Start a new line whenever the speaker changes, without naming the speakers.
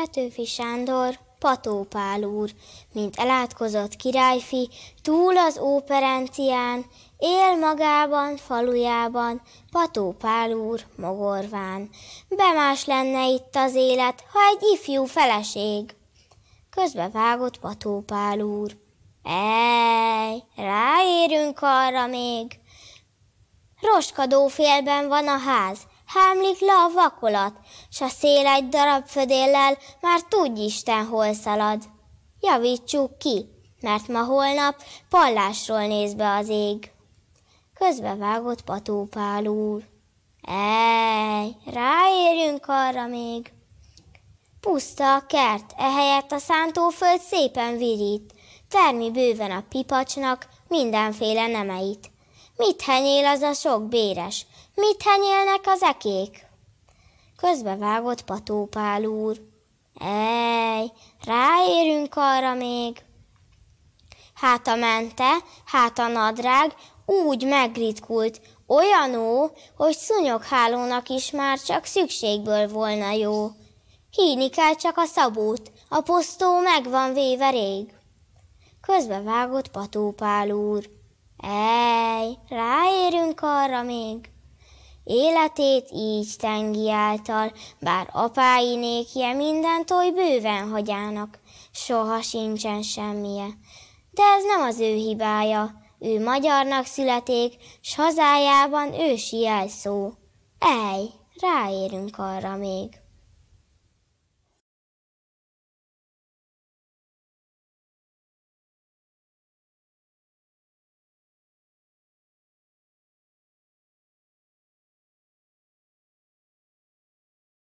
Petőfi Sándor, Patópál úr, mint elátkozott
királyfi, túl az óperencián, él magában, falujában, Patópál úr, mogorván. Bemás lenne itt az élet, ha egy ifjú feleség. vágott Patópál úr. Ej, ráérünk arra még. Roskadó félben van a ház, hámlik le a vakolat, s a szél egy darab födéllel már tudj Isten, hol szalad. Javítsuk ki, mert ma holnap pallásról néz be az ég. vágott patópál úr. Ej, ráérjünk arra még. Puszta a kert, ehelyett a szántóföld szépen virít, termi bőven a pipacsnak mindenféle nemeit. Mit henyél az a sok béres? Mit henyélnek az ekék? vágott Patópál úr. Ej, ráérünk arra még. Hát a mente, hát a nadrág úgy megritkult, olyan ó, hogy szunyoghálónak is már csak szükségből volna jó. Híni kell csak a szabót, a posztó meg van véve rég. vágott Patópál úr. Ej, ráérünk arra még. Életét így tengi által, bár apái nékje mindent oly bőven hagyának, soha sincsen semmije. De ez nem az ő hibája, ő magyarnak születék, s hazájában ősi
jelszó. Ej, ráérünk arra még.